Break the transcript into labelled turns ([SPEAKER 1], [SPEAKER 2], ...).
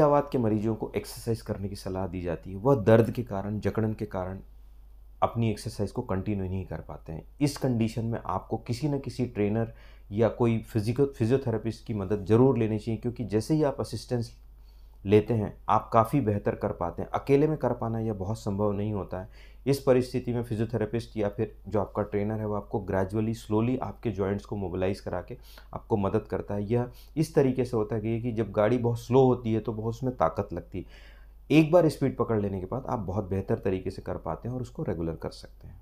[SPEAKER 1] फैजाबाद के मरीजों को एक्सरसाइज करने की सलाह दी जाती है वह दर्द के कारण जकड़न के कारण अपनी एक्सरसाइज को कंटिन्यू नहीं कर पाते हैं इस कंडीशन में आपको किसी न किसी ट्रेनर या कोई फिजिकल फिजियोथेरेपिस्ट की मदद ज़रूर लेनी चाहिए क्योंकि जैसे ही आप असिस्टेंस लेते हैं आप काफ़ी बेहतर कर पाते हैं अकेले में कर पाना यह बहुत संभव नहीं होता है इस परिस्थिति में फिजियोथेरेपिस्ट या फिर जो आपका ट्रेनर है वो आपको ग्रेजुअली स्लोली आपके जॉइंट्स को मोबिलाइज करा के आपको मदद करता है यह इस तरीके से होता है कि जब गाड़ी बहुत स्लो होती है तो बहुत उसमें ताकत लगती है एक बार स्पीड पकड़ लेने के बाद आप बहुत बेहतर तरीके से कर पाते हैं और उसको रेगुलर कर सकते हैं